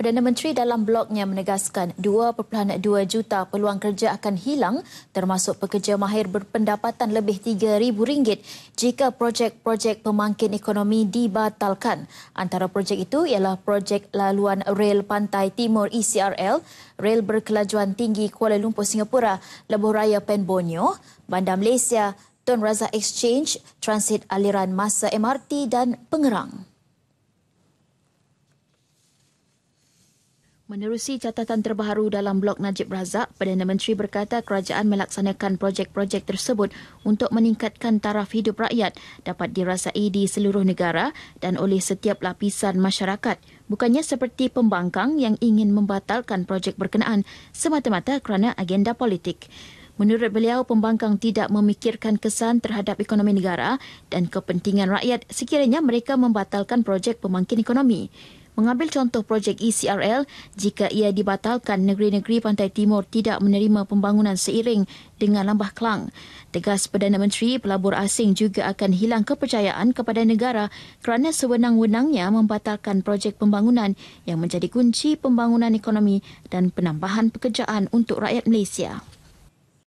Perdana Menteri dalam blognya menegaskan 2.2 juta peluang kerja akan hilang termasuk pekerja mahir berpendapatan lebih rm ringgit jika projek-projek pemangkin ekonomi dibatalkan. Antara projek itu ialah projek laluan rel pantai timur ECRL, rel berkelajuan tinggi Kuala Lumpur Singapura, Lebuh Raya Pen Bandar Malaysia, Tun Razak Exchange, Transit Aliran Masa MRT dan Pengerang. Menerusi catatan terbaru dalam blog Najib Razak, Perdana Menteri berkata kerajaan melaksanakan projek-projek tersebut untuk meningkatkan taraf hidup rakyat dapat dirasai di seluruh negara dan oleh setiap lapisan masyarakat. Bukannya seperti pembangkang yang ingin membatalkan projek berkenaan semata-mata kerana agenda politik. Menurut beliau, pembangkang tidak memikirkan kesan terhadap ekonomi negara dan kepentingan rakyat sekiranya mereka membatalkan projek pembangkit ekonomi. Mengambil contoh projek ECRL, jika ia dibatalkan, negeri-negeri pantai timur tidak menerima pembangunan seiring dengan lambah kelang. Tegas Perdana Menteri, pelabur asing juga akan hilang kepercayaan kepada negara kerana sewenang-wenangnya membatalkan projek pembangunan yang menjadi kunci pembangunan ekonomi dan penambahan pekerjaan untuk rakyat Malaysia.